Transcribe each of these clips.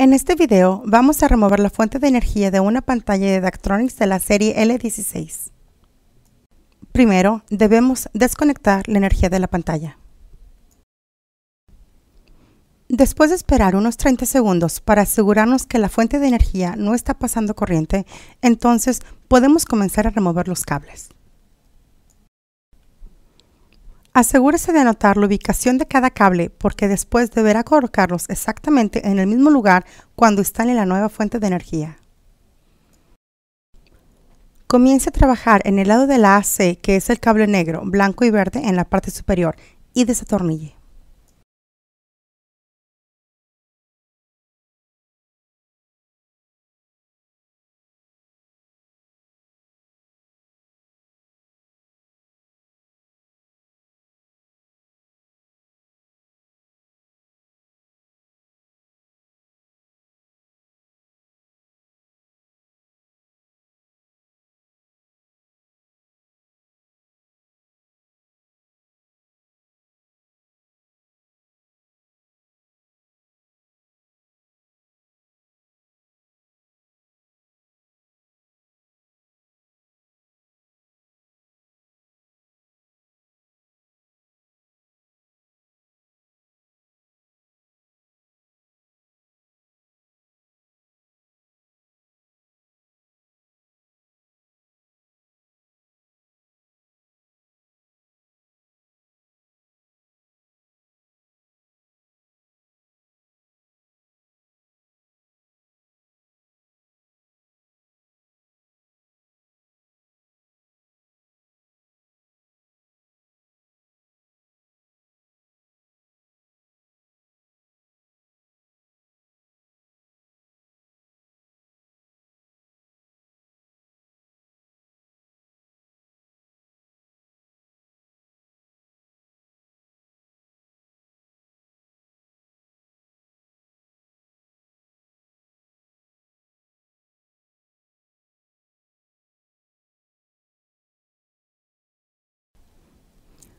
En este video vamos a remover la fuente de energía de una pantalla de Dactronics de la serie L16. Primero, debemos desconectar la energía de la pantalla. Después de esperar unos 30 segundos para asegurarnos que la fuente de energía no está pasando corriente, entonces podemos comenzar a remover los cables. Asegúrese de anotar la ubicación de cada cable porque después deberá colocarlos exactamente en el mismo lugar cuando instale la nueva fuente de energía. Comience a trabajar en el lado de la AC, que es el cable negro, blanco y verde en la parte superior, y desatornille.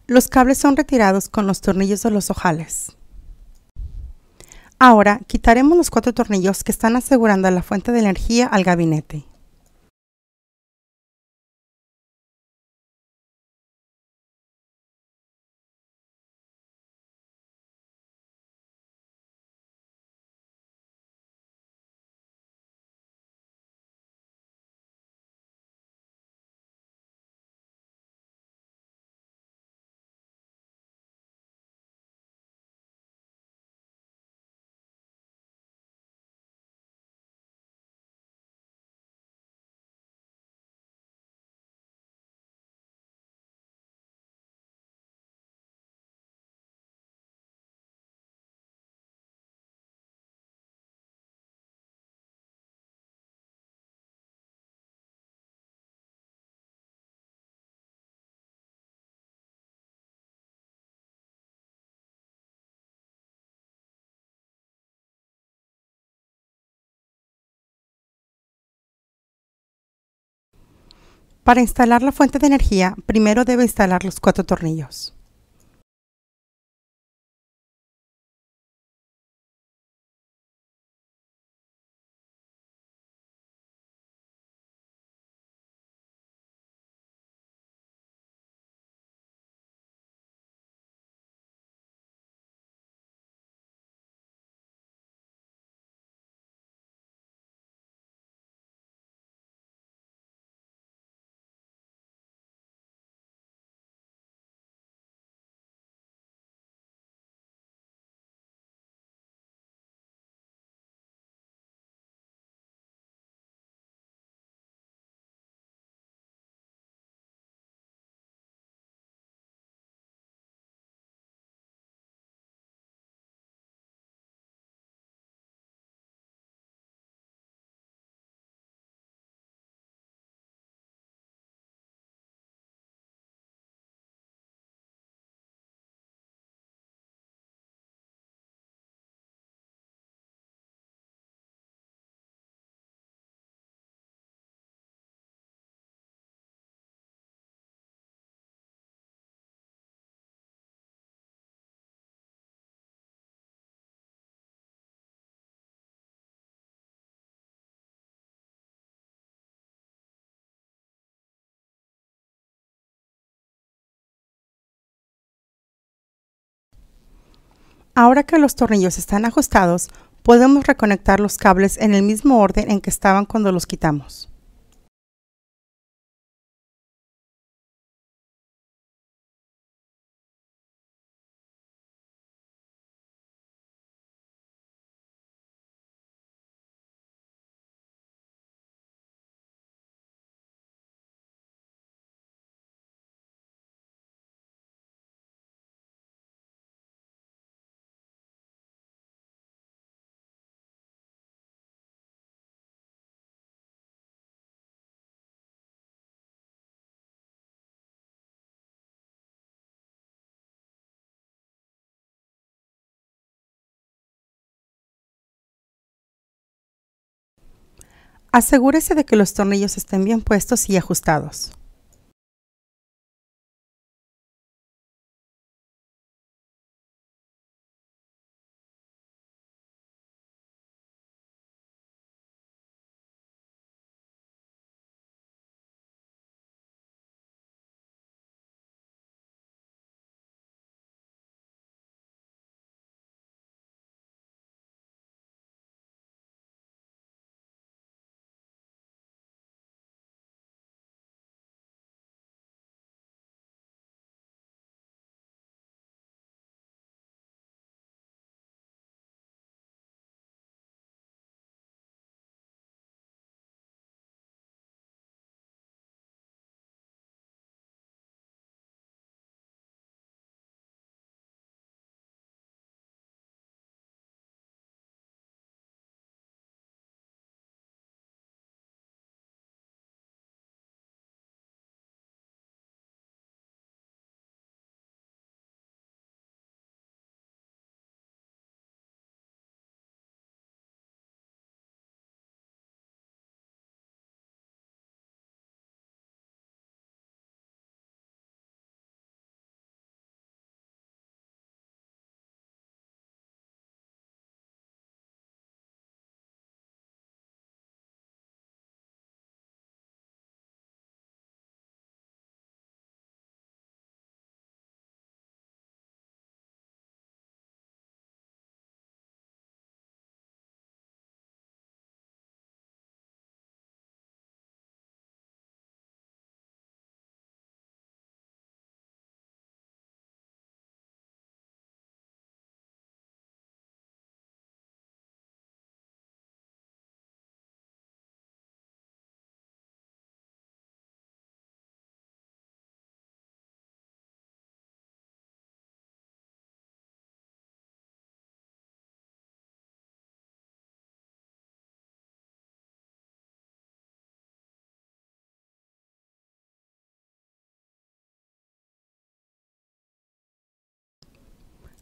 Los cables son retirados con los tornillos de los ojales. Ahora quitaremos los cuatro tornillos que están asegurando la fuente de energía al gabinete. Para instalar la fuente de energía, primero debe instalar los cuatro tornillos. Ahora que los tornillos están ajustados, podemos reconectar los cables en el mismo orden en que estaban cuando los quitamos. Asegúrese de que los tornillos estén bien puestos y ajustados.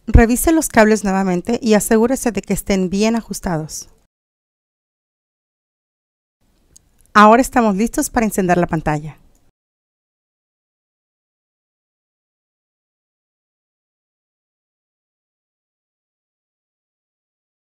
Revise los cables nuevamente y asegúrese de que estén bien ajustados. Ahora estamos listos para encender la pantalla.